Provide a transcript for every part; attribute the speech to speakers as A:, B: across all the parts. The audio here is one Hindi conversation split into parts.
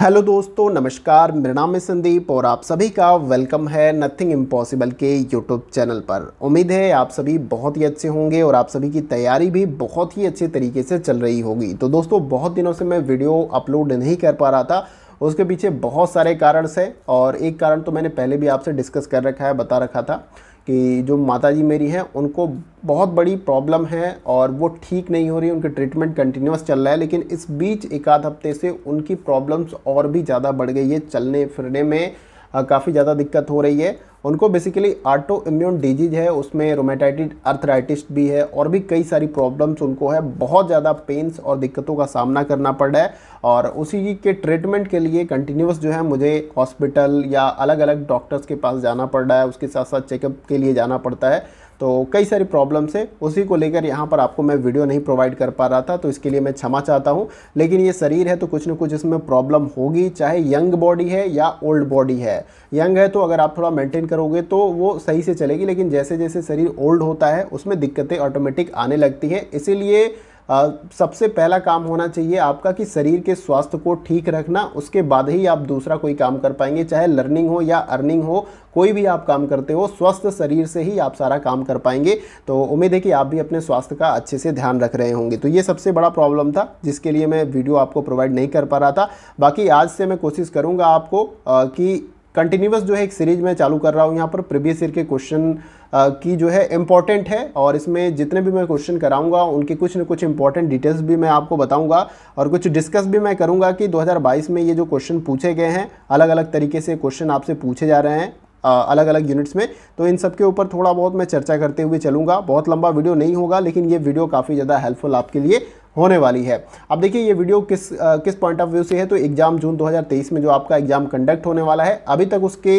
A: हेलो दोस्तों नमस्कार मेरा नाम है संदीप और आप सभी का वेलकम है नथिंग इम्पॉसिबल के यूट्यूब चैनल पर उम्मीद है आप सभी बहुत ही अच्छे होंगे और आप सभी की तैयारी भी बहुत ही अच्छे तरीके से चल रही होगी तो दोस्तों बहुत दिनों से मैं वीडियो अपलोड नहीं कर पा रहा था उसके पीछे बहुत सारे कारण्स हैं और एक कारण तो मैंने पहले भी आपसे डिस्कस कर रखा है बता रखा था कि जो माता जी मेरी हैं उनको बहुत बड़ी प्रॉब्लम है और वो ठीक नहीं हो रही उनकी ट्रीटमेंट कंटिन्यूस चल रहा है लेकिन इस बीच एक आध हफ्ते से उनकी प्रॉब्लम्स और भी ज़्यादा बढ़ गई है चलने फिरने में काफ़ी ज़्यादा दिक्कत हो रही है उनको बेसिकली आटो इम्यून डिजीज है उसमें रोमेटाइटिड अर्थराइटिस भी है और भी कई सारी प्रॉब्लम्स उनको है बहुत ज़्यादा पेन्स और दिक्कतों का सामना करना पड़ रहा है और उसी के ट्रीटमेंट के लिए कंटिन्यूस जो है मुझे हॉस्पिटल या अलग अलग डॉक्टर्स के पास जाना पड़ रहा है उसके साथ साथ चेकअप के लिए जाना पड़ता है तो कई सारी प्रॉब्लम है उसी को लेकर यहाँ पर आपको मैं वीडियो नहीं प्रोवाइड कर पा रहा था तो इसके लिए मैं क्षमा चाहता हूँ लेकिन ये शरीर है तो कुछ ना कुछ इसमें प्रॉब्लम होगी चाहे यंग बॉडी है या ओल्ड बॉडी है यंग है तो अगर आप थोड़ा मेंटेन करोगे तो वो सही से चलेगी लेकिन जैसे जैसे शरीर ओल्ड होता है उसमें दिक्कतें ऑटोमेटिक आने लगती हैं इसीलिए सबसे पहला काम होना चाहिए आपका कि शरीर के स्वास्थ्य को ठीक रखना उसके बाद ही आप दूसरा कोई काम कर पाएंगे चाहे लर्निंग हो या अर्निंग हो कोई भी आप काम करते हो स्वस्थ शरीर से ही आप सारा काम कर पाएंगे तो उम्मीद है कि आप भी अपने स्वास्थ्य का अच्छे से ध्यान रख रहे होंगे तो ये सबसे बड़ा प्रॉब्लम था जिसके लिए मैं वीडियो आपको प्रोवाइड नहीं कर पा रहा था बाकी आज से मैं कोशिश करूँगा आपको कि कंटिन्यूस जो है एक सीरीज मैं चालू कर रहा हूँ यहाँ पर प्रीवियस ईयर के क्वेश्चन की जो है इम्पॉर्टेंट है और इसमें जितने भी मैं क्वेश्चन कराऊंगा उनके कुछ न कुछ इंपॉर्टेंट डिटेल्स भी मैं आपको बताऊंगा और कुछ डिस्कस भी मैं करूंगा कि 2022 में ये जो क्वेश्चन पूछे गए हैं अलग अलग तरीके से क्वेश्चन आपसे पूछे जा रहे हैं अलग अलग यूनिट्स में तो इन सब के ऊपर थोड़ा बहुत मैं चर्चा करते हुए चलूँगा बहुत लंबा वीडियो नहीं होगा लेकिन ये वीडियो काफ़ी ज़्यादा हेल्पफुल आपके लिए होने वाली है अब देखिए ये वीडियो किस आ, किस पॉइंट ऑफ व्यू से है तो एग्ज़ाम जून 2023 में जो आपका एग्ज़ाम कंडक्ट होने वाला है अभी तक उसके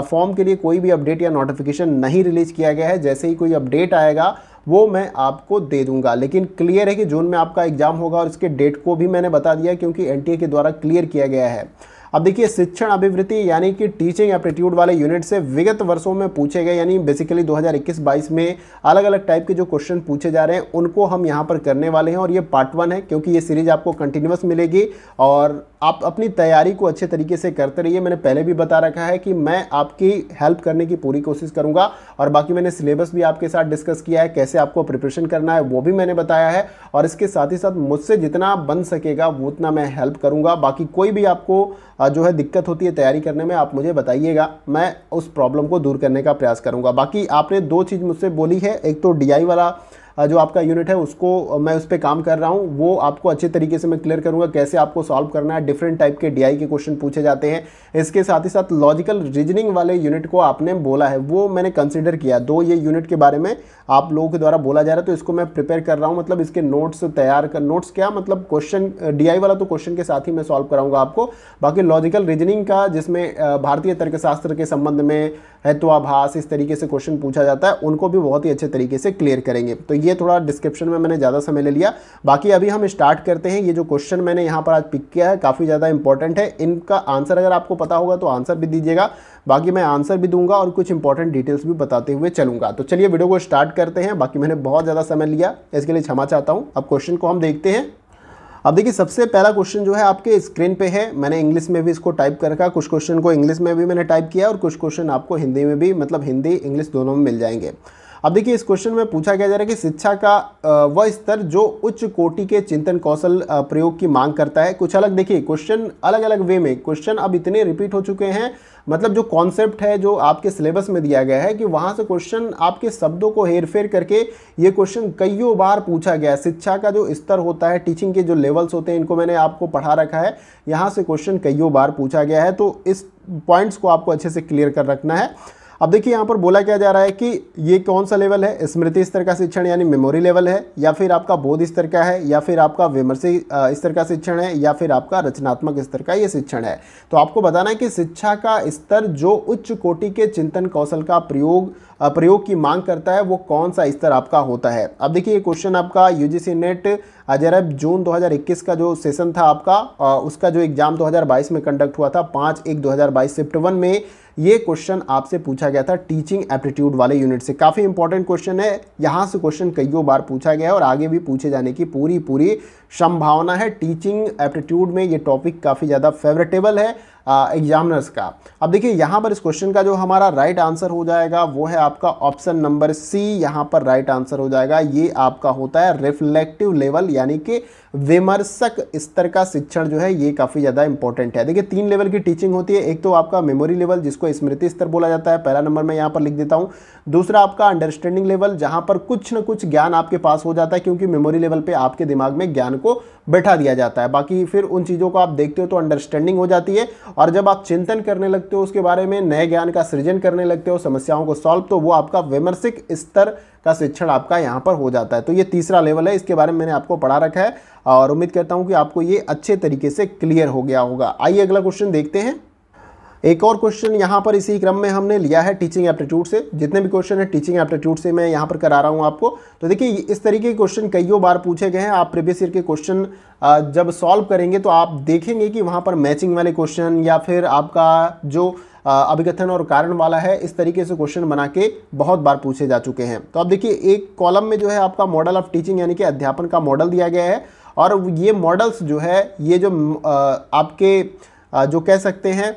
A: फॉर्म के लिए कोई भी अपडेट या नोटिफिकेशन नहीं रिलीज़ किया गया है जैसे ही कोई अपडेट आएगा वो मैं आपको दे दूंगा लेकिन क्लियर है कि जून में आपका एग्ज़ाम होगा और इसके डेट को भी मैंने बता दिया क्योंकि एन के द्वारा क्लियर किया गया है अब देखिए शिक्षण अभिवृत्ति यानी कि टीचिंग एप्टीट्यूड वाले यूनिट से विगत वर्षों में पूछे गए यानी बेसिकली 2021-22 में अलग अलग टाइप के जो क्वेश्चन पूछे जा रहे हैं उनको हम यहाँ पर करने वाले हैं और ये पार्ट वन है क्योंकि ये सीरीज आपको कंटिन्यूस मिलेगी और आप अपनी तैयारी को अच्छे तरीके से करते रहिए मैंने पहले भी बता रखा है कि मैं आपकी हेल्प करने की पूरी कोशिश करूंगा और बाकी मैंने सिलेबस भी आपके साथ डिस्कस किया है कैसे आपको प्रिपरेशन करना है वो भी मैंने बताया है और इसके साथ ही साथ मुझसे जितना बन सकेगा वो उतना मैं हेल्प करूँगा बाकी कोई भी आपको जो है दिक्कत होती है तैयारी करने में आप मुझे बताइएगा मैं उस प्रॉब्लम को दूर करने का प्रयास करूँगा बाकी आपने दो चीज़ मुझसे बोली है एक तो डी वाला जो आपका यूनिट है उसको मैं उस पर काम कर रहा हूँ वो आपको अच्छे तरीके से मैं क्लियर करूँगा कैसे आपको सॉल्व करना है डिफरेंट टाइप के डी के क्वेश्चन पूछे जाते हैं इसके साथ ही साथ लॉजिकल रीजनिंग वाले यूनिट को आपने बोला है वो मैंने कंसिडर किया दो ये यूनिट के बारे में आप लोगों के द्वारा बोला जा रहा है तो इसको मैं प्रिपेयर कर रहा हूँ मतलब इसके नोट्स तैयार कर नोट्स क्या मतलब क्वेश्चन डी वाला तो क्वेश्चन के साथ ही मैं सॉल्व कराऊंगा आपको बाकी लॉजिकल रीजनिंग का जिसमें भारतीय तर्कशास्त्र के संबंध में हेत्वाभाष इस तरीके से क्वेश्चन पूछा जाता है उनको भी बहुत ही अच्छे तरीके से क्लियर करेंगे तो ये थोड़ा डिस्क्रिप्शन में मैंने ज़्यादा समय ले लिया बाकी अभी हम स्टार्ट करते हैं ये जो क्वेश्चन मैंने यहाँ पर आज पिक किया है काफ़ी ज़्यादा इंपॉर्टेंट है इनका आंसर अगर आपको पता होगा तो आंसर भी दीजिएगा बाकी मैं आंसर भी दूंगा और कुछ इंपॉर्टेंट डिटेल्स भी बताते हुए चलूंगा तो चलिए वीडियो को स्टार्ट करते हैं बाकी मैंने बहुत ज़्यादा समय लिया इसके लिए क्षमा चाहता हूँ अब क्वेश्चन को हम देखते हैं अब देखिए सबसे पहला क्वेश्चन जो है आपके स्क्रीन पे है मैंने इंग्लिश में भी इसको टाइप कर रखा कुछ क्वेश्चन को इंग्लिश में भी मैंने टाइप किया और कुछ क्वेश्चन आपको हिंदी में भी मतलब हिंदी इंग्लिश दोनों में मिल जाएंगे अब देखिए इस क्वेश्चन में पूछा गया जा रहा है कि शिक्षा का वह स्तर जो उच्च कोटि के चिंतन कौशल प्रयोग की मांग करता है कुछ अलग देखिए क्वेश्चन अलग अलग वे में क्वेश्चन अब इतने रिपीट हो चुके हैं मतलब जो कॉन्सेप्ट है जो आपके सिलेबस में दिया गया है कि वहाँ से क्वेश्चन आपके शब्दों को हेरफेर करके ये क्वेश्चन कईयों बार पूछा गया है शिक्षा का जो स्तर होता है टीचिंग के जो लेवल्स होते हैं इनको मैंने आपको पढ़ा रखा है यहाँ से क्वेश्चन कईयों बार पूछा गया है तो इस पॉइंट्स को आपको अच्छे से क्लियर कर रखना है अब देखिए यहाँ पर बोला क्या जा रहा है कि ये कौन सा लेवल है स्मृति स्तर का शिक्षण यानी मेमोरी लेवल है या फिर आपका बोध स्तर का है या फिर आपका विमर्शी स्तर का शिक्षण है या फिर आपका रचनात्मक स्तर का ये शिक्षण है तो आपको बताना है कि शिक्षा का स्तर जो उच्च कोटि के चिंतन कौशल का प्रयोग प्रयोग की मांग करता है वो कौन सा स्तर आपका होता है अब देखिए ये क्वेश्चन आपका यूजीसी नेट अजय अब जून 2021 का जो सेशन था आपका आ, उसका जो एग्जाम 2022 में कंडक्ट हुआ था पाँच एक 2022 शिफ्ट वन में ये क्वेश्चन आपसे पूछा गया था टीचिंग एप्टीट्यूड वाले यूनिट से काफ़ी इंपॉर्टेंट क्वेश्चन है यहाँ से क्वेश्चन कईयों बार पूछा गया है और आगे भी पूछे जाने की पूरी पूरी संभावना है टीचिंग एप्टीट्यूड में ये टॉपिक काफ़ी ज़्यादा फेवरेटेबल है एग्जामिनर्स का अब देखिए यहाँ पर इस क्वेश्चन का जो हमारा राइट आंसर हो जाएगा वो है आपका ऑप्शन नंबर सी यहाँ पर राइट आंसर हो जाएगा ये आपका होता है रिफ्लेक्टिव लेवल यानी कि विमर्शक स्तर का शिक्षण जो है ये काफ़ी ज़्यादा इंपॉर्टेंट है देखिए तीन लेवल की टीचिंग होती है एक तो आपका मेमोरी लेवल जिसको स्मृति स्तर बोला जाता है पहला नंबर मैं यहाँ पर लिख देता हूँ दूसरा आपका अंडरस्टैंडिंग लेवल जहाँ पर कुछ ना कुछ ज्ञान आपके पास हो जाता है क्योंकि मेमोरी लेवल पर आपके दिमाग में ज्ञान को बैठा दिया जाता है बाकी फिर उन चीज़ों को आप देखते हो तो अंडरस्टैंडिंग हो जाती है और जब आप चिंतन करने लगते हो उसके बारे में नए ज्ञान का सृजन करने लगते हो समस्याओं को सॉल्व तो वो आपका विमर्शिक स्तर का शिक्षण आपका यहाँ पर हो जाता है तो ये तीसरा लेवल है इसके बारे में मैंने आपको पढ़ा रखा है और उम्मीद करता हूँ कि आपको ये अच्छे तरीके से क्लियर हो गया होगा आइए अगला क्वेश्चन देखते हैं एक और क्वेश्चन यहाँ पर इसी क्रम में हमने लिया है टीचिंग एप्टीट्यूड से जितने भी क्वेश्चन है टीचिंग एप्टीट्यूड से मैं यहाँ पर करा रहा हूँ आपको तो देखिए इस तरीके के क्वेश्चन कईयों बार पूछे गए हैं आप प्रीवियस ईयर के क्वेश्चन जब सॉल्व करेंगे तो आप देखेंगे कि वहाँ पर मैचिंग वाले क्वेश्चन या फिर आपका जो अभिगथन और कारण वाला है इस तरीके से क्वेश्चन बना के बहुत बार पूछे जा चुके हैं तो अब देखिए एक कॉलम में जो है आपका मॉडल ऑफ टीचिंग यानी कि अध्यापन का मॉडल दिया गया है और ये मॉडल्स जो है ये जो आपके जो कह सकते हैं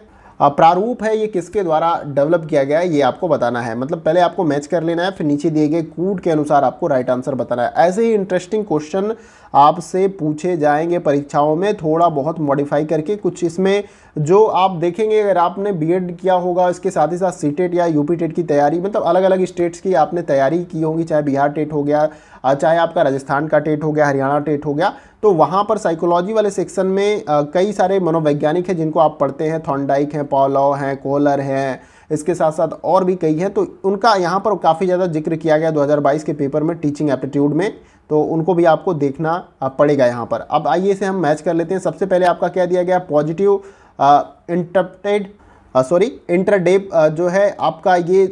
A: प्रारूप है ये किसके द्वारा डेवलप किया गया है ये आपको बताना है मतलब पहले आपको मैच कर लेना है फिर नीचे दिए गए कूट के अनुसार आपको राइट आंसर बताना है ऐसे ही इंटरेस्टिंग क्वेश्चन आपसे पूछे जाएंगे परीक्षाओं में थोड़ा बहुत मॉडिफाई करके कुछ इसमें जो आप देखेंगे अगर आपने बीएड किया होगा इसके साथ ही साथ सी टेट या यूपी टेट की तैयारी मतलब अलग अलग स्टेट्स की आपने तैयारी की होगी चाहे बिहार टेट हो गया चाहे आपका राजस्थान का टेट हो गया हरियाणा टेट हो गया तो वहाँ पर साइकोलॉजी वाले सेक्शन में कई सारे मनोवैज्ञानिक हैं जिनको आप पढ़ते हैं थॉन्डाइक हैं पोलो हैं कोलर हैं इसके साथ साथ और भी कई हैं तो उनका यहाँ पर काफ़ी ज़्यादा जिक्र किया गया 2022 के पेपर में टीचिंग एप्टीट्यूड में तो उनको भी आपको देखना पड़ेगा यहाँ पर अब आइए इसे हम मैच कर लेते हैं सबसे पहले आपका क्या दिया गया पॉजिटिव इंटरप्टेड सॉरी इंटरडेप जो है आपका ये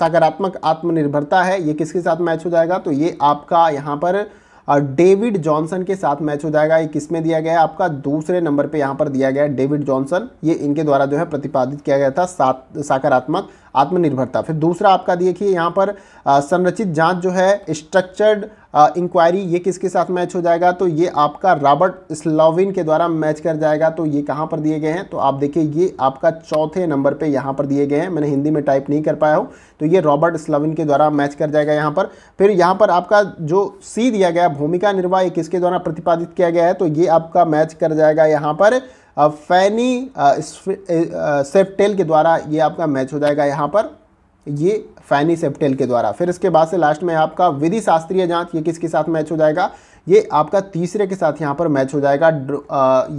A: सकारात्मक आत्मनिर्भरता है ये किसके साथ मैच हो जाएगा तो ये आपका यहाँ पर डेविड जॉनसन के साथ मैच हो जाएगा ये किस में दिया गया है आपका दूसरे नंबर पे यहाँ पर दिया गया है डेविड जॉनसन ये इनके द्वारा जो है प्रतिपादित किया गया था सात सकारात्मक आत्मनिर्भरता फिर दूसरा आपका देखिए यहाँ पर संरचित जांच जो है स्ट्रक्चर्ड इंक्वायरी ये किसके साथ मैच हो जाएगा तो ये आपका रॉबर्ट स्लोविन के द्वारा मैच कर जाएगा तो ये कहाँ पर दिए गए हैं तो आप देखिए ये आपका चौथे नंबर पे यहाँ पर दिए गए हैं मैंने हिंदी में टाइप नहीं कर पाया हूँ तो ये रॉबर्ट स्लोविन के द्वारा मैच कर जाएगा यहाँ पर फिर यहाँ पर आपका जो सी दिया गया भूमिका निर्वाह किसके द्वारा प्रतिपादित किया गया है तो ये आपका मैच कर जाएगा यहाँ पर फैनी सेफ्टेल के द्वारा ये आपका मैच हो जाएगा यहाँ पर ये फैनी सेफ्टेल के द्वारा फिर इसके बाद से लास्ट में आपका विधि शास्त्रीय जांच ये किसके साथ मैच हो जाएगा ये आपका तीसरे के साथ यहाँ पर मैच हो जाएगा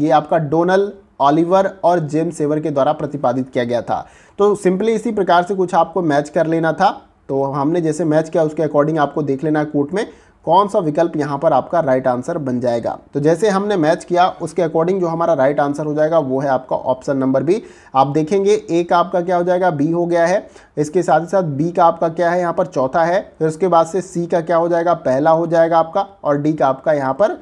A: ये आपका डोनल ऑलिवर और जेम सेवर के द्वारा प्रतिपादित किया गया था तो सिंपली इसी प्रकार से कुछ आपको मैच कर लेना था तो हमने जैसे मैच किया उसके अकॉर्डिंग आपको देख लेना कोर्ट में कौन सा विकल्प यहाँ पर आपका राइट आंसर बन जाएगा तो जैसे हमने मैच किया उसके अकॉर्डिंग जो हमारा राइट आंसर हो जाएगा वो है आपका ऑप्शन नंबर बी आप देखेंगे ए का आपका क्या हो जाएगा बी हो गया है इसके साथ ही साथ बी का आपका क्या है यहाँ पर चौथा है फिर उसके बाद से सी का क्या हो जाएगा पहला हो जाएगा आपका और डी का आपका यहाँ पर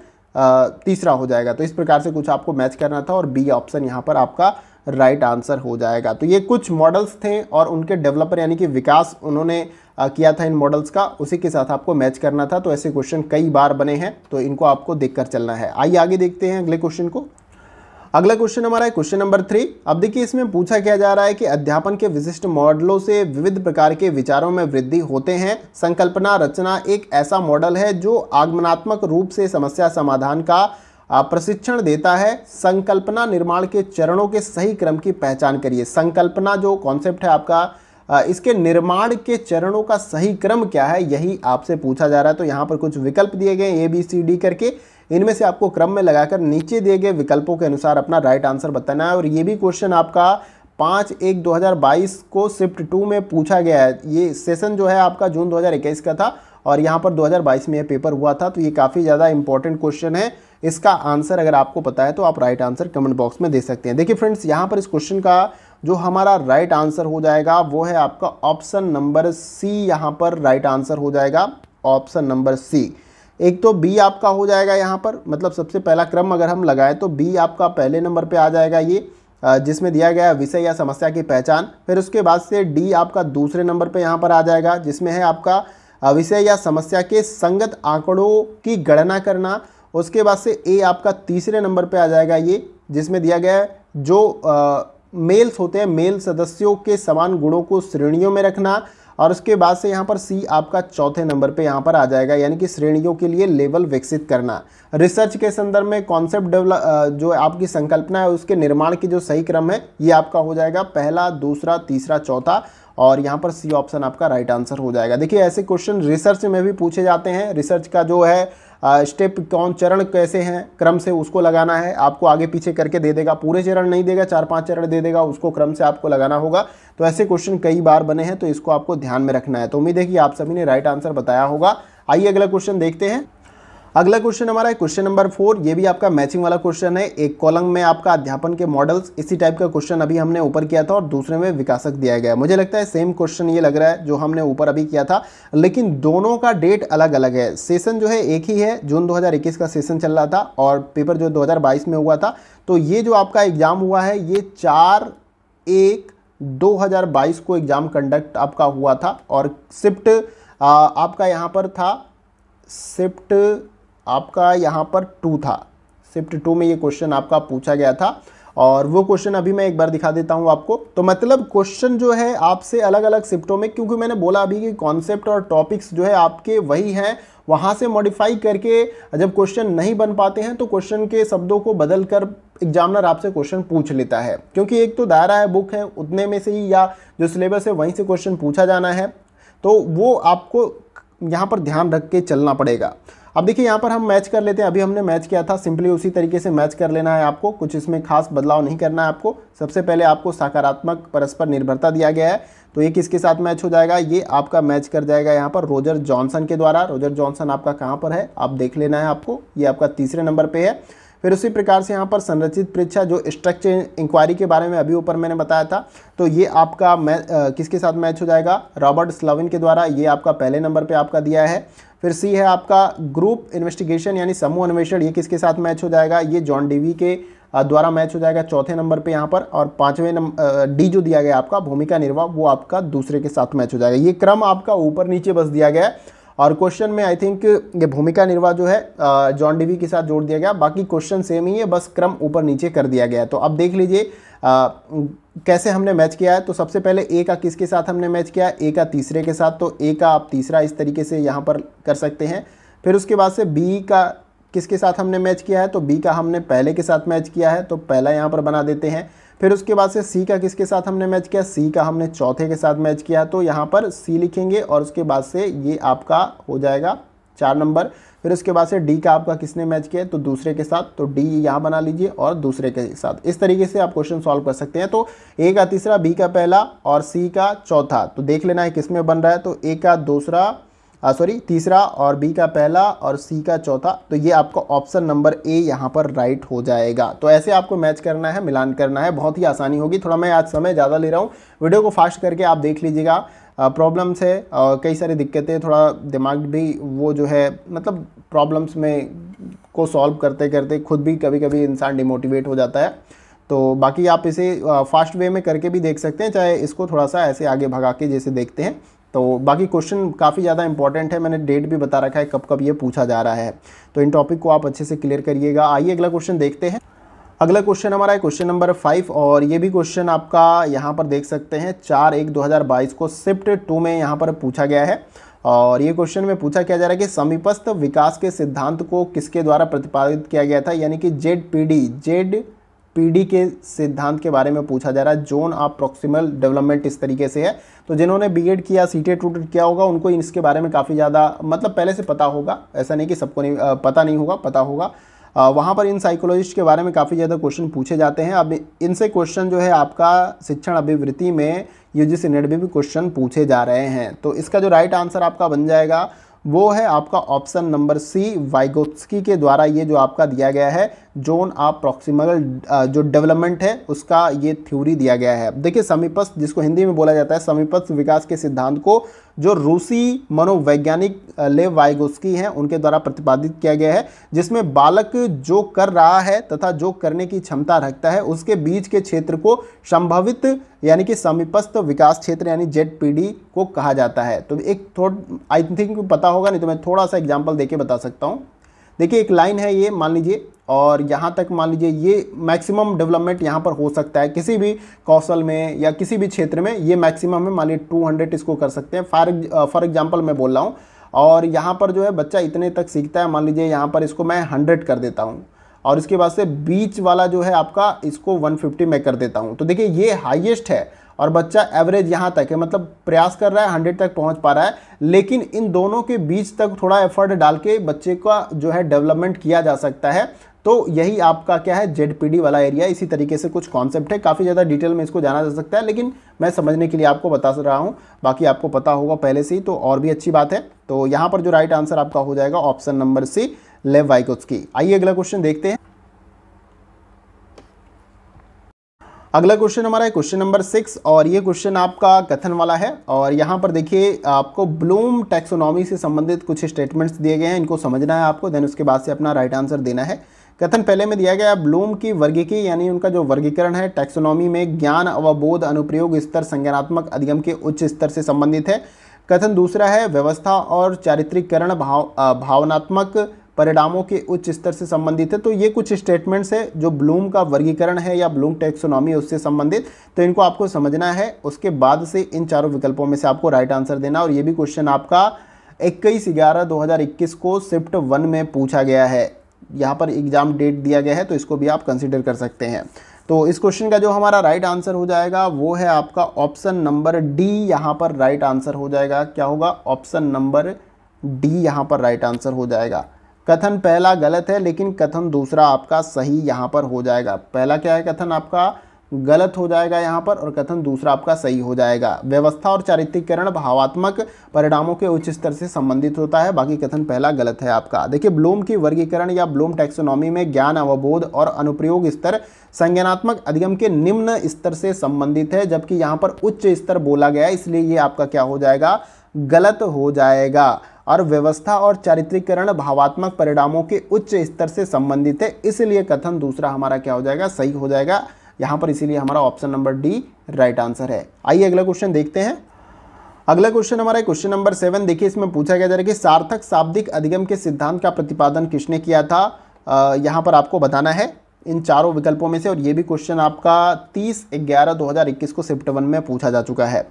A: तीसरा हो जाएगा तो इस प्रकार से कुछ आपको मैच करना था और बी ऑप्शन यहाँ पर आपका राइट आंसर हो जाएगा तो ये कुछ मॉडल्स थे और उनके डेवलपर यानी कि विकास उन्होंने किया था इन मॉडल्स का उसी के साथ आपको मैच करना था तो ऐसे क्वेश्चन कई बार बने हैं तो इनको आपको देखकर चलना है आइए आगे देखते हैं अगले क्वेश्चन को अगला क्वेश्चन हमारा है क्वेश्चन नंबर थ्री अब देखिए इसमें पूछा क्या जा रहा है कि अध्यापन के विशिष्ट मॉडलों से विविध प्रकार के विचारों में वृद्धि होते हैं संकल्पना रचना एक ऐसा मॉडल है जो आगमनात्मक रूप से समस्या समाधान का प्रशिक्षण देता है संकल्पना निर्माण के चरणों के सही क्रम की पहचान करिए संकल्पना जो कॉन्सेप्ट है आपका इसके निर्माण के चरणों का सही क्रम क्या है यही आपसे पूछा जा रहा है तो यहाँ पर कुछ विकल्प दिए गए ए बी सी डी करके इनमें से आपको क्रम में लगाकर नीचे दिए गए विकल्पों के अनुसार अपना राइट आंसर बताना है और ये भी क्वेश्चन आपका पाँच एक 2022 को शिफ्ट टू में पूछा गया है ये सेशन जो है आपका जून 2021 का था और यहाँ पर 2022 में यह पेपर हुआ था तो ये काफ़ी ज़्यादा इंपॉर्टेंट क्वेश्चन है इसका आंसर अगर आपको पता है तो आप राइट आंसर कमेंट बॉक्स में दे सकते हैं देखिए फ्रेंड्स यहाँ पर इस क्वेश्चन का जो हमारा राइट आंसर हो जाएगा वो है आपका ऑप्शन नंबर सी यहाँ पर राइट आंसर हो जाएगा ऑप्शन नंबर सी एक तो बी आपका हो जाएगा यहाँ पर मतलब सबसे पहला क्रम अगर हम लगाएं तो बी आपका पहले नंबर पे आ जाएगा ये जिसमें दिया गया विषय या समस्या की पहचान फिर उसके बाद से डी आपका दूसरे नंबर पर यहाँ पर आ जाएगा जिसमें है आपका विषय या समस्या के संगत आंकड़ों की गणना करना उसके बाद से ए आपका तीसरे नंबर पे आ जाएगा ये जिसमें दिया गया है जो आ, मेल्स होते हैं मेल सदस्यों के समान गुणों को श्रेणियों में रखना और उसके बाद से यहाँ पर सी आपका चौथे नंबर पे यहाँ पर आ जाएगा यानी कि श्रेणियों के लिए लेवल विकसित करना रिसर्च के संदर्भ में कॉन्सेप्ट डेवलप जो आपकी संकल्पना है उसके निर्माण की जो सही क्रम है ये आपका हो जाएगा पहला दूसरा तीसरा चौथा और यहाँ पर सी ऑप्शन आपका राइट आंसर हो जाएगा देखिए ऐसे क्वेश्चन रिसर्च में भी पूछे जाते हैं रिसर्च का जो है स्टेप कौन चरण कैसे हैं क्रम से उसको लगाना है आपको आगे पीछे करके दे देगा पूरे चरण नहीं देगा चार पाँच चरण दे देगा उसको क्रम से आपको लगाना होगा तो ऐसे क्वेश्चन कई बार बने हैं तो इसको आपको ध्यान में रखना है तो उम्मीद है कि आप सभी ने राइट आंसर बताया होगा आइए अगला क्वेश्चन देखते हैं अगला क्वेश्चन हमारा है क्वेश्चन नंबर फोर ये भी आपका मैचिंग वाला क्वेश्चन है एक कॉलम में आपका अध्यापन के मॉडल्स इसी टाइप का क्वेश्चन अभी हमने ऊपर किया था और दूसरे में विकासक दिया गया मुझे लगता है सेम क्वेश्चन ये लग रहा है जो हमने ऊपर अभी किया था लेकिन दोनों का डेट अलग अलग है सेशन जो है एक ही है जून दो का सेशन चल रहा था और पेपर जो दो में हुआ था तो ये जो आपका एग्ज़ाम हुआ है ये चार एक 2022 को एग्ज़ाम कंडक्ट आपका हुआ था और शिफ्ट आपका यहाँ पर था शिफ्ट आपका यहाँ पर टू था शिफ्ट टू में ये क्वेश्चन आपका पूछा गया था और वो क्वेश्चन अभी मैं एक बार दिखा देता हूँ आपको तो मतलब क्वेश्चन जो है आपसे अलग अलग शिफ्टों में क्योंकि मैंने बोला अभी कि कॉन्सेप्ट और टॉपिक्स जो है आपके वही हैं वहाँ से मॉडिफाई करके जब क्वेश्चन नहीं बन पाते हैं तो क्वेश्चन के शब्दों को बदल कर एग्जामिनर आपसे क्वेश्चन पूछ लेता है क्योंकि एक तो दायरा है बुक है उतने में से ही या जो सिलेबस है वहीं से क्वेश्चन पूछा जाना है तो वो आपको यहाँ पर ध्यान रख के चलना पड़ेगा अब देखिए यहाँ पर हम मैच कर लेते हैं अभी हमने मैच किया था सिंपली उसी तरीके से मैच कर लेना है आपको कुछ इसमें खास बदलाव नहीं करना है आपको सबसे पहले आपको सकारात्मक परस्पर निर्भरता दिया गया है तो ये किसके साथ मैच हो जाएगा ये आपका मैच कर जाएगा यहाँ पर रोजर जॉनसन के द्वारा रोजर जॉनसन आपका कहाँ पर है आप देख लेना है आपको ये आपका तीसरे नंबर पर है फिर उसी प्रकार से यहाँ पर संरचित परीक्षा जो स्ट्रक्चर इंक्वायरी के बारे में अभी ऊपर मैंने बताया था तो ये आपका मैच किसके साथ मैच हो जाएगा रॉबर्ट स्लविन के द्वारा ये आपका पहले नंबर पे आपका दिया है फिर सी है आपका ग्रुप इन्वेस्टिगेशन यानी समूह अन्वेषण ये किसके साथ मैच हो जाएगा ये जॉन डीवी के द्वारा मैच हो जाएगा चौथे नंबर पे यहाँ पर और पांचवें नंबर डी जो दिया गया आपका भूमिका निर्वाह वो आपका दूसरे के साथ मैच हो जाएगा ये क्रम आपका ऊपर नीचे बस दिया गया है और क्वेश्चन में आई थिंक ये भूमिका निर्वाह जो है जॉन डीवी के साथ जोड़ दिया गया बाकी क्वेश्चन सेम ही है बस क्रम ऊपर नीचे कर दिया गया तो अब देख लीजिए आ, कैसे हमने मैच किया है तो सबसे पहले ए का किसके साथ हमने मैच किया ए का तीसरे के साथ तो ए का आप तीसरा इस तरीके से यहाँ पर कर सकते हैं फिर उसके बाद से बी का किसके साथ हमने मैच किया है तो बी का हमने पहले के साथ मैच किया है तो पहला यहाँ पर बना देते हैं फिर उसके बाद से सी का किसके साथ हमने मैच किया सी का हमने चौथे के साथ मैच किया तो यहाँ पर सी लिखेंगे और उसके बाद से ये आपका हो जाएगा चार नंबर फिर उसके बाद से डी का आपका किसने मैच किया तो दूसरे के साथ तो डी यहाँ बना लीजिए और दूसरे के साथ इस तरीके से आप क्वेश्चन सॉल्व कर सकते हैं तो ए का तीसरा बी का पहला और सी का चौथा तो देख लेना है किस में बन रहा है तो ए का दूसरा सॉरी तीसरा और बी का पहला और सी का चौथा तो ये आपका ऑप्शन नंबर ए यहाँ पर राइट हो जाएगा तो ऐसे आपको मैच करना है मिलान करना है बहुत ही आसानी होगी थोड़ा मैं आज समय ज़्यादा ले रहा हूँ वीडियो को फास्ट करके आप देख लीजिएगा प्रॉब्लम्स है और कई सारी दिक्कतें थोड़ा दिमाग भी वो जो है मतलब प्रॉब्लम्स में को सॉल्व करते करते खुद भी कभी कभी इंसान डिमोटिवेट हो जाता है तो बाकी आप इसे फास्ट वे में करके भी देख सकते हैं चाहे इसको थोड़ा सा ऐसे आगे भगा के जैसे देखते हैं तो बाकी क्वेश्चन काफ़ी ज़्यादा इंपॉर्टेंट है मैंने डेट भी बता रखा है कब कब ये पूछा जा रहा है तो इन टॉपिक को आप अच्छे से क्लियर करिएगा आइए अगला क्वेश्चन देखते हैं अगला क्वेश्चन हमारा है क्वेश्चन नंबर फाइव और ये भी क्वेश्चन आपका यहाँ पर देख सकते हैं चार एक 2022 को शिफ्ट टू में यहाँ पर पूछा गया है और ये क्वेश्चन में पूछा क्या जा रहा है कि समीपस्थ विकास के सिद्धांत को किसके द्वारा प्रतिपादित किया गया था यानी कि Z P D Z D के सिद्धांत के बारे में पूछा जा रहा है जोन ऑफ प्रोक्सीमल डेवलपमेंट इस तरीके से है तो जिन्होंने बीएड किया सी टेट किया होगा उनको इसके बारे में काफ़ी ज़्यादा मतलब पहले से पता होगा ऐसा नहीं कि सबको नहीं पता नहीं होगा पता होगा वहाँ पर इन साइकोलॉजिस्ट के बारे में काफ़ी ज़्यादा क्वेश्चन पूछे जाते हैं अब इनसे क्वेश्चन जो है आपका शिक्षण अभिवृत्ति में यू जी सी नेट में भी क्वेश्चन पूछे जा रहे हैं तो इसका जो राइट आंसर आपका बन जाएगा वो है आपका ऑप्शन नंबर सी वाइगोत्स्की के द्वारा ये जो आपका दिया गया है जोन ऑफ प्रॉक्सिमल जो डेवलपमेंट है उसका ये थ्योरी दिया गया है देखिए समीपस्थ जिसको हिंदी में बोला जाता है समीपस्थ विकास के सिद्धांत को जो रूसी मनोवैज्ञानिक लेव वाइगोस्की हैं उनके द्वारा प्रतिपादित किया गया है जिसमें बालक जो कर रहा है तथा जो करने की क्षमता रखता है उसके बीच के क्षेत्र को संभावित यानी कि समीपस्थ विकास क्षेत्र यानी जेड पी को कहा जाता है तो एक थोड़ा आई थिंक पता होगा नहीं तो मैं थोड़ा सा एग्जाम्पल दे बता सकता हूँ देखिए एक लाइन है ये मान लीजिए और यहाँ तक मान लीजिए ये मैक्सिमम डेवलपमेंट यहाँ पर हो सकता है किसी भी कौशल में या किसी भी क्षेत्र में ये मैक्सिमम है मान लीजिए टू हंड्रेड इसको कर सकते हैं फॉर फॉर एग्जाम्पल मैं बोल रहा हूँ और यहाँ पर जो है बच्चा इतने तक सीखता है मान लीजिए यहाँ पर इसको मैं हंड्रेड कर देता हूँ और इसके बाद से बीच वाला जो है आपका इसको 150 में कर देता हूँ तो देखिए ये हाईएस्ट है और बच्चा एवरेज यहाँ तक है मतलब प्रयास कर रहा है 100 तक पहुँच पा रहा है लेकिन इन दोनों के बीच तक थोड़ा एफर्ट डाल के बच्चे का जो है डेवलपमेंट किया जा सकता है तो यही आपका क्या है जेड वाला एरिया इसी तरीके से कुछ कॉन्सेप्ट है काफ़ी ज़्यादा डिटेल में इसको जाना जा सकता है लेकिन मैं समझने के लिए आपको बता रहा हूँ बाकी आपको पता होगा पहले से ही तो और भी अच्छी बात है तो यहाँ पर जो राइट आंसर आपका हो जाएगा ऑप्शन नंबर सी लेव की आइए अगला क्वेश्चन देखते हैं अगला क्वेश्चन हमारा है क्वेश्चन नंबर सिक्स और ये क्वेश्चन आपका कथन वाला है और यहाँ पर देखिए आपको ब्लूम टैक्सोनॉमी से संबंधित कुछ स्टेटमेंट्स दिए गए हैं इनको समझना है आपको देन उसके बाद से अपना राइट आंसर देना है कथन पहले में दिया गया ब्लूम की वर्गीकी यानी उनका जो वर्गीकरण है टैक्सोनॉमी में ज्ञान अवबोध अनुप्रयोग स्तर संज्ञानात्मक अधिगम के उच्च स्तर से संबंधित है कथन दूसरा है व्यवस्था और चारित्रिकरण भाव भावनात्मक परिणामों के उच्च स्तर से संबंधित है तो ये कुछ स्टेटमेंट्स है जो ब्लूम का वर्गीकरण है या ब्लूम टेक्सोनॉमी उससे संबंधित तो इनको आपको समझना है उसके बाद से इन चारों विकल्पों में से आपको राइट आंसर देना और ये भी क्वेश्चन आपका इक्कीस ग्यारह दो को शिफ्ट वन में पूछा गया है यहाँ पर एग्ज़ाम डेट दिया गया है तो इसको भी आप कंसिडर कर सकते हैं तो इस क्वेश्चन का जो हमारा राइट right आंसर हो जाएगा वो है आपका ऑप्शन नंबर डी यहाँ पर राइट right आंसर हो जाएगा क्या होगा ऑप्शन नंबर डी यहाँ पर राइट right आंसर हो जाएगा कथन पहला गलत है लेकिन कथन दूसरा आपका सही यहाँ पर हो जाएगा पहला क्या है कथन आपका गलत हो जाएगा यहाँ पर और कथन दूसरा आपका सही हो जाएगा व्यवस्था और चारित्रिकरण भावात्मक परिणामों के उच्च स्तर से संबंधित होता है बाकी कथन पहला गलत है आपका देखिए ब्लूम की वर्गीकरण या ब्लूम टैक्सोनॉमी में ज्ञान अवबोध और अनुप्रयोग स्तर संज्ञानात्मक अधिगम के निम्न स्तर से संबंधित है जबकि यहाँ पर उच्च स्तर बोला गया इसलिए ये आपका क्या हो जाएगा गलत हो जाएगा और व्यवस्था और चारित्रिकरण भावात्मक परिणामों के उच्च स्तर से संबंधित है इसलिए कथन दूसरा हमारा क्या हो जाएगा सही हो जाएगा यहां पर इसीलिए हमारा option number D right answer है आइए अगला क्वेश्चन देखते हैं अगला क्वेश्चन हमारा क्वेश्चन नंबर सेवन देखिए इसमें पूछा गया जा रहा है कि सार्थक शाब्दिक अधिगम के सिद्धांत का प्रतिपादन किसने किया था यहाँ पर आपको बताना है इन चारों विकल्पों में से और ये भी क्वेश्चन आपका 30 ग्यारह 2021 को शिफ्ट वन में पूछा जा चुका है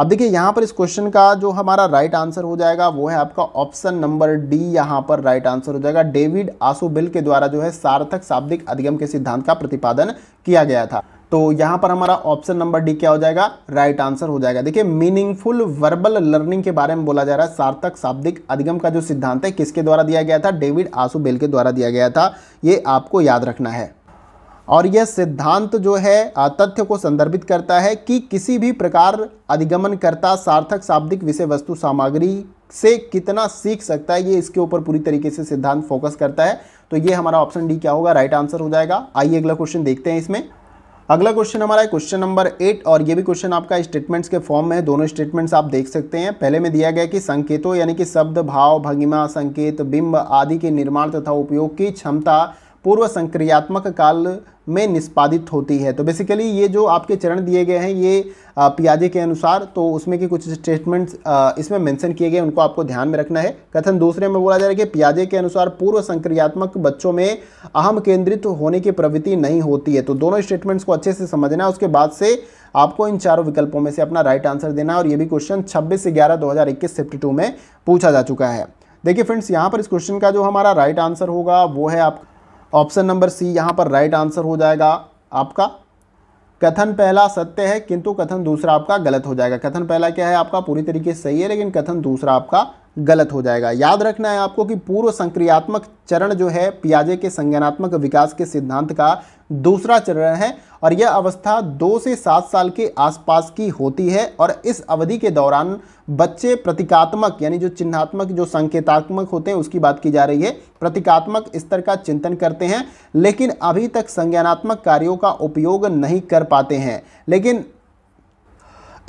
A: अब देखिए यहाँ पर इस क्वेश्चन का जो हमारा राइट आंसर हो जाएगा वो है आपका ऑप्शन नंबर डी यहाँ पर राइट आंसर हो जाएगा डेविड आसोबिल के द्वारा जो है सार्थक शाब्दिक अधिगम के सिद्धांत का प्रतिपादन किया गया था तो यहाँ पर हमारा ऑप्शन नंबर डी क्या हो जाएगा राइट आंसर हो जाएगा देखिए मीनिंगफुल वर्बल लर्निंग के बारे में बोला जा रहा है सार्थक शाब्दिक अधिगम का जो सिद्धांत है किसके द्वारा दिया गया था डेविड आसू बेल के द्वारा दिया गया था ये आपको याद रखना है और यह सिद्धांत जो है तथ्य को संदर्भित करता है कि किसी भी प्रकार अधिगमनकर्ता सार्थक शाब्दिक विषय वस्तु सामग्री से कितना सीख सकता है ये इसके ऊपर पूरी तरीके से सिद्धांत फोकस करता है तो ये हमारा ऑप्शन डी क्या होगा राइट आंसर हो जाएगा आइए अगला क्वेश्चन देखते हैं इसमें अगला क्वेश्चन हमारा है क्वेश्चन नंबर एट और ये भी क्वेश्चन आपका स्टेटमेंट्स के फॉर्म में है दोनों स्टेटमेंट्स आप देख सकते हैं पहले में दिया गया कि संकेतों यानी कि शब्द भाव भंगिमा संकेत बिंब आदि के निर्माण तथा उपयोग की क्षमता पूर्व संक्रियात्मक काल में निष्पादित होती है तो बेसिकली ये जो आपके चरण दिए गए हैं ये पियाजे के अनुसार तो उसमें के कुछ स्टेटमेंट्स इसमें मेंशन किए गए उनको आपको ध्यान में रखना है कथन दूसरे में बोला जा रहा है कि पियाजे के अनुसार पूर्व संक्रियात्मक बच्चों में अहम केंद्रित होने की प्रवृत्ति नहीं होती है तो दोनों स्टेटमेंट्स को अच्छे से समझना उसके बाद से आपको इन चारों विकल्पों में से अपना राइट आंसर देना और ये भी क्वेश्चन छब्बीस ग्यारह दो हज़ार इक्कीस शिफ्ट टू में पूछा जा चुका है देखिए फ्रेंड्स यहाँ पर इस क्वेश्चन का जो हमारा राइट आंसर होगा वो है आप ऑप्शन नंबर सी यहाँ पर राइट आंसर हो जाएगा आपका कथन पहला सत्य है किंतु कथन दूसरा आपका गलत हो जाएगा कथन पहला क्या है आपका पूरी तरीके से सही है लेकिन कथन दूसरा आपका गलत हो जाएगा याद रखना है आपको कि पूर्व संक्रियात्मक चरण जो है पियाजे के संज्ञानात्मक विकास के सिद्धांत का दूसरा चरण है और यह अवस्था दो से सात साल के आसपास की होती है और इस अवधि के दौरान बच्चे प्रतीकात्मक यानी जो चिन्हात्मक जो संकेतात्मक होते हैं उसकी बात की जा रही है प्रतीकात्मक स्तर का चिंतन करते हैं लेकिन अभी तक संज्ञानात्मक कार्यों का उपयोग नहीं कर पाते हैं लेकिन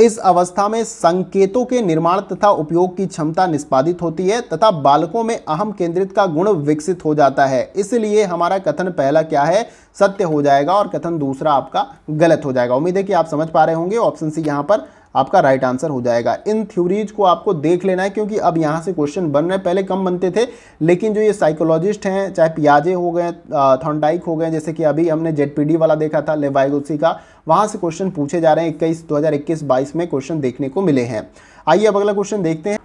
A: इस अवस्था में संकेतों के निर्माण तथा उपयोग की क्षमता निष्पादित होती है तथा बालकों में अहम केंद्रित का गुण विकसित हो जाता है इसलिए हमारा कथन पहला क्या है सत्य हो जाएगा और कथन दूसरा आपका गलत हो जाएगा उम्मीद है कि आप समझ पा रहे होंगे ऑप्शन सी यहाँ पर आपका राइट आंसर हो जाएगा इन थ्योरीज को आपको देख लेना है क्योंकि अब यहाँ से क्वेश्चन बन रहे हैं पहले कम बनते थे लेकिन जो ये साइकोलॉजिस्ट हैं चाहे पियाजे हो गए थॉन्डाइक हो गए जैसे कि अभी हमने जेडपीडी वाला देखा था लेवाइगोसी का वहाँ से क्वेश्चन पूछे जा रहे हैं इक्कीस दो हज़ार में क्वेश्चन देखने को मिले हैं आइए अब अगला क्वेश्चन देखते हैं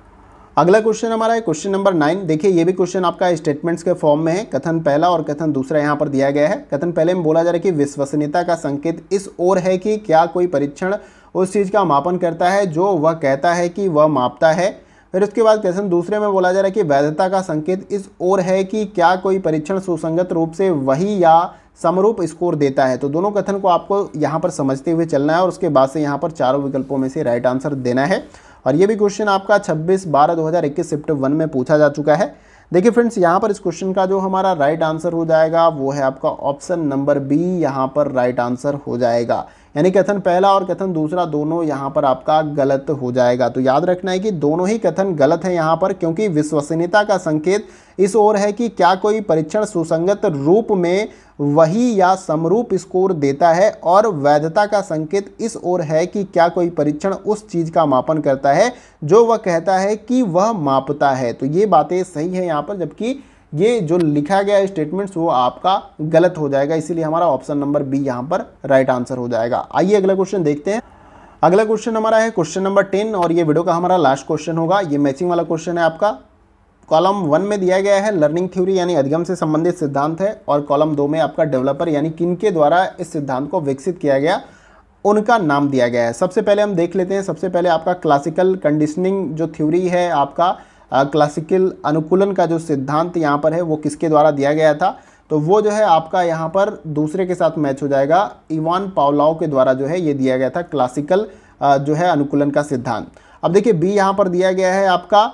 A: अगला क्वेश्चन हमारा है क्वेश्चन नंबर नाइन देखिए ये भी क्वेश्चन आपका स्टेटमेंट्स के फॉर्म में है कथन पहला और कथन दूसरा यहाँ पर दिया गया है कथन पहले में बोला जा रहा है कि विश्वसनीयता का संकेत इस ओर है कि क्या कोई परीक्षण उस चीज़ का मापन करता है जो वह कहता है कि वह मापता है फिर उसके बाद क्वेश्चन दूसरे में बोला जा रहा है कि वैधता का संकेत इस ओर है कि क्या कोई परीक्षण सुसंगत रूप से वही या समरूप स्कोर देता है तो दोनों कथन को आपको यहाँ पर समझते हुए चलना है और उसके बाद से यहाँ पर चारों विकल्पों में से राइट आंसर देना है और ये भी क्वेश्चन आपका 26 बारह 2021 शिफ्ट वन में पूछा जा चुका है देखिए फ्रेंड्स यहाँ पर इस क्वेश्चन का जो हमारा राइट आंसर हो जाएगा वो है आपका ऑप्शन नंबर बी यहाँ पर राइट आंसर हो जाएगा यानी कथन पहला और कथन दूसरा दोनों यहाँ पर आपका गलत हो जाएगा तो याद रखना है कि दोनों ही कथन गलत है यहाँ पर क्योंकि विश्वसनीयता का संकेत इस ओर है कि क्या कोई परीक्षण सुसंगत रूप में वही या समरूप स्कोर देता है और वैधता का संकेत इस ओर है कि क्या कोई परीक्षण उस चीज़ का मापन करता है जो वह कहता है कि वह मापता है तो ये बातें सही है यहाँ पर जबकि ये जो लिखा गया स्टेटमेंट्स वो आपका गलत हो जाएगा इसीलिए हमारा ऑप्शन नंबर बी यहाँ पर राइट आंसर हो जाएगा आइए अगला क्वेश्चन देखते हैं अगला क्वेश्चन हमारा है क्वेश्चन नंबर टेन और ये वीडियो का हमारा लास्ट क्वेश्चन होगा ये मैचिंग वाला क्वेश्चन है आपका कॉलम वन में दिया गया है लर्निंग थ्योरी यानी अधिगम से संबंधित सिद्धांत है और कॉलम दो में आपका डेवलपर यानी किनके द्वारा इस सिद्धांत को विकसित किया गया उनका नाम दिया गया है सबसे पहले हम देख लेते हैं सबसे पहले आपका क्लासिकल कंडीशनिंग जो थ्योरी है आपका क्लासिकल अनुकूलन का जो सिद्धांत यहाँ पर है वो किसके द्वारा दिया गया था तो वो जो है आपका यहाँ पर दूसरे के साथ मैच हो जाएगा इवान पावलाओ के द्वारा जो है ये दिया गया था क्लासिकल जो है अनुकूलन का सिद्धांत अब देखिए बी यहाँ पर दिया गया है आपका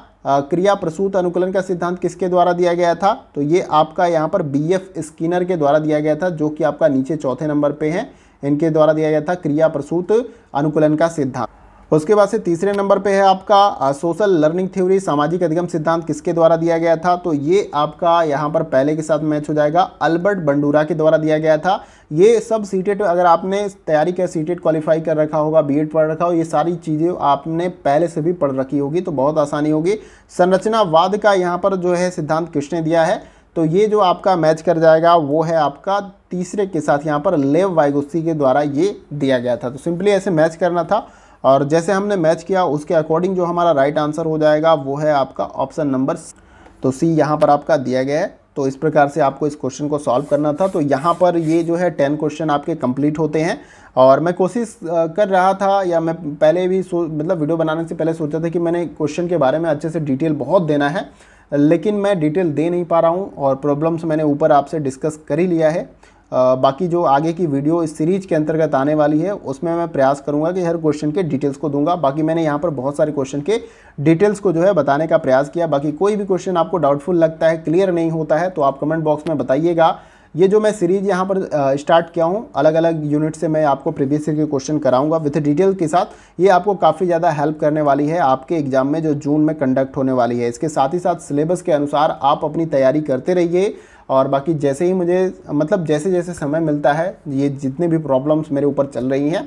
A: क्रिया प्रसूत अनुकूलन का सिद्धांत किसके द्वारा दिया गया था तो ये आपका यहाँ पर बी एफ स्किनर के द्वारा दिया गया था जो कि आपका नीचे चौथे नंबर पे है इनके द्वारा दिया गया था क्रिया प्रसूत अनुकूलन का सिद्धांत उसके बाद से तीसरे नंबर पे है आपका सोशल लर्निंग थ्योरी सामाजिक अधिगम सिद्धांत किसके द्वारा दिया गया था तो ये आपका यहाँ पर पहले के साथ मैच हो जाएगा अल्बर्ट बंडूरा के द्वारा दिया गया था ये सब सीटेट अगर आपने तैयारी कर सीटेट क्वालिफाई कर रखा होगा बीएड पढ़ रखा हो ये सारी चीज़ें आपने पहले से भी पढ़ रखी होगी तो बहुत आसानी होगी संरचनावाद का यहाँ पर जो है सिद्धांत किसने दिया है तो ये जो आपका मैच कर जाएगा वो है आपका तीसरे के साथ यहाँ पर लेव वाइगोसी के द्वारा ये दिया गया था तो सिंपली ऐसे मैच करना था और जैसे हमने मैच किया उसके अकॉर्डिंग जो हमारा राइट आंसर हो जाएगा वो है आपका ऑप्शन नंबर तो सी यहाँ पर आपका दिया गया है तो इस प्रकार से आपको इस क्वेश्चन को सॉल्व करना था तो यहाँ पर ये जो है टेन क्वेश्चन आपके कंप्लीट होते हैं और मैं कोशिश कर रहा था या मैं पहले भी मतलब वीडियो बनाने से पहले सोचा था कि मैंने क्वेश्चन के बारे में अच्छे से डिटेल बहुत देना है लेकिन मैं डिटेल दे नहीं पा रहा हूँ और प्रॉब्लम्स मैंने ऊपर आपसे डिस्कस कर ही लिया है बाकी जो आगे की वीडियो इस सीरीज़ के अंतर्गत आने वाली है उसमें मैं प्रयास करूँगा कि हर क्वेश्चन के डिटेल्स को दूंगा बाकी मैंने यहाँ पर बहुत सारे क्वेश्चन के डिटेल्स को जो है बताने का प्रयास किया बाकी कोई भी क्वेश्चन आपको डाउटफुल लगता है क्लियर नहीं होता है तो आप कमेंट बॉक्स में बताइएगा ये जो मैं सीरीज़ यहाँ पर स्टार्ट किया हूँ अलग अलग यूनिट से मैं आपको प्रीवियस ईयर के क्वेश्चन कराऊंगा विथ डिटेल के साथ ये आपको काफ़ी ज़्यादा हेल्प करने वाली है आपके एग्जाम में जो जून में कंडक्ट होने वाली है इसके साथ ही साथ सिलेबस के अनुसार आप अपनी तैयारी करते रहिए और बाकी जैसे ही मुझे मतलब जैसे जैसे समय मिलता है ये जितने भी प्रॉब्लम्स मेरे ऊपर चल रही हैं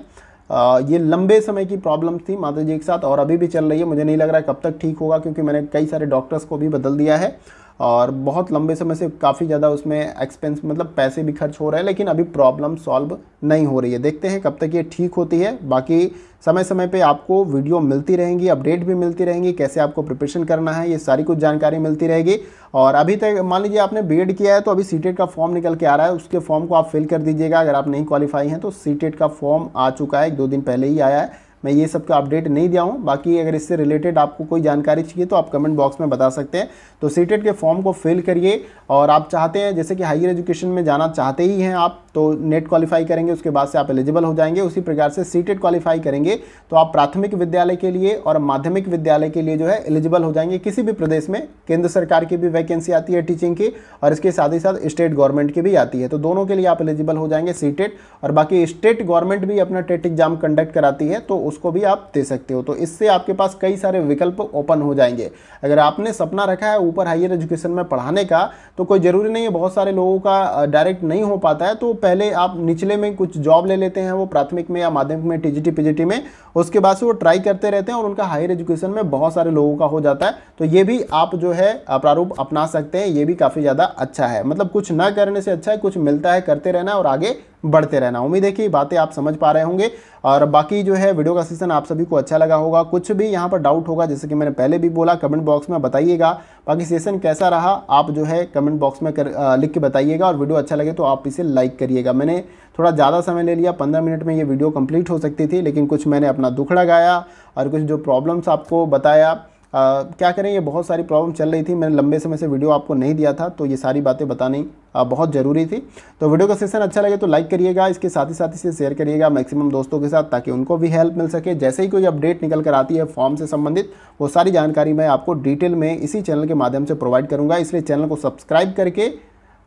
A: ये लंबे समय की प्रॉब्लम थी माता जी के साथ और अभी भी चल रही है मुझे नहीं लग रहा है कब तक ठीक होगा क्योंकि मैंने कई सारे डॉक्टर्स को भी बदल दिया है और बहुत लंबे समय से काफ़ी ज़्यादा उसमें एक्सपेंस मतलब पैसे भी खर्च हो रहे हैं लेकिन अभी प्रॉब्लम सॉल्व नहीं हो रही है देखते हैं कब तक ये ठीक होती है बाकी समय समय पे आपको वीडियो मिलती रहेंगी अपडेट भी मिलती रहेंगी कैसे आपको प्रिपरेशन करना है ये सारी कुछ जानकारी मिलती रहेगी और अभी तक मान लीजिए आपने बी किया है तो अभी सी का फॉर्म निकल के आ रहा है उसके फॉर्म को आप फिल कर दीजिएगा अगर आप नहीं क्वालिफाई हैं तो सी का फॉर्म आ चुका है एक दो दिन पहले ही आया है मैं ये सब का अपडेट नहीं दिया हूँ बाकी अगर इससे रिलेटेड आपको कोई जानकारी चाहिए तो आप कमेंट बॉक्स में बता सकते हैं तो सीटेट e के फॉर्म को फिल करिए और आप चाहते हैं जैसे कि हायर एजुकेशन में जाना चाहते ही हैं आप तो नेट क्वालिफाई करेंगे उसके बाद से आप एलिजिबल हो जाएंगे उसी प्रकार से सीटेट क्वालिफाई e करेंगे तो आप प्राथमिक विद्यालय के लिए और माध्यमिक विद्यालय के लिए जो है एलिजिबल हो जाएंगे किसी भी प्रदेश में केंद्र सरकार की भी वैकेंसी आती है टीचिंग की और इसके साथ ही साथ स्टेट गवर्नमेंट की भी आती है तो दोनों के लिए आप एलिजिबल हो जाएंगे सीटेट e और बाकी स्टेट गवर्नमेंट भी अपना टेट एग्जाम कंडक्ट कराती है तो उसको भी आप दे सकते हो तो इससे आपके पास कई सारे विकल्प ओपन हो जाएंगे अगर आपने सपना रखा है ऊपर हायर एजुकेशन में पढ़ाने का तो कोई ज़रूरी नहीं है बहुत सारे लोगों का डायरेक्ट नहीं हो पाता है तो पहले आप निचले में कुछ जॉब ले लेते हैं वो प्राथमिक में या माध्यमिक में टीजीटी पीजीटी में उसके बाद से वो ट्राई करते रहते हैं और उनका हायर एजुकेशन में बहुत सारे लोगों का हो जाता है तो ये भी आप जो है प्रारूप अपना सकते हैं ये भी काफ़ी ज़्यादा अच्छा है मतलब कुछ ना करने से अच्छा है कुछ मिलता है करते रहना और आगे बढ़ते रहना उम्मीद है कि बातें आप समझ पा रहे होंगे और बाकी जो है वीडियो का सीजन आप सभी को अच्छा लगा होगा कुछ भी यहाँ पर डाउट होगा जैसे कि मैंने पहले भी बोला कमेंट बॉक्स में बताइएगा बाकी सेशन कैसा रहा आप जो है कमेंट बॉक्स में कर, आ, लिख के बताइएगा और वीडियो अच्छा लगे तो आप इसे लाइक करिएगा मैंने थोड़ा ज़्यादा समय ले लिया पंद्रह मिनट में ये वीडियो कंप्लीट हो सकती थी लेकिन कुछ मैंने अपना दुख लगाया और कुछ जो प्रॉब्लम्स आपको बताया आ, क्या करें ये बहुत सारी प्रॉब्लम चल रही थी मैंने लंबे समय से वीडियो आपको नहीं दिया था तो ये सारी बातें बतानी आ, बहुत ज़रूरी थी तो वीडियो का सेशन अच्छा लगे तो लाइक करिएगा इसके साथ ही साथ इसे शेयर करिएगा मैक्सिमम दोस्तों के साथ ताकि उनको भी हेल्प मिल सके जैसे ही कोई अपडेट निकल कर आती है फॉर्म से संबंधित वो सारी जानकारी मैं आपको डिटेल में इसी चैनल के माध्यम से प्रोवाइड करूँगा इसलिए चैनल को सब्सक्राइब करके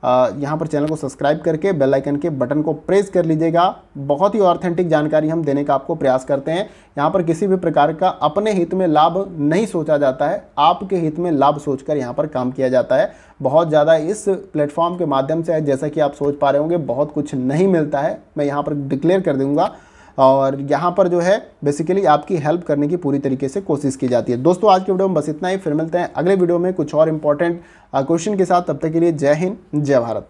A: यहाँ पर चैनल को सब्सक्राइब करके बेल आइकन के बटन को प्रेस कर लीजिएगा बहुत ही ऑथेंटिक जानकारी हम देने का आपको प्रयास करते हैं यहाँ पर किसी भी प्रकार का अपने हित में लाभ नहीं सोचा जाता है आपके हित में लाभ सोचकर यहाँ पर काम किया जाता है बहुत ज़्यादा इस प्लेटफॉर्म के माध्यम से जैसा कि आप सोच पा रहे होंगे बहुत कुछ नहीं मिलता है मैं यहाँ पर डिक्लेयर कर दूँगा और यहाँ पर जो है बेसिकली आपकी हेल्प करने की पूरी तरीके से कोशिश की जाती है दोस्तों आज के वीडियो में बस इतना ही फिर मिलते हैं अगले वीडियो में कुछ और इंपॉर्टेंट क्वेश्चन के साथ तब तक के लिए जय हिंद जय भारत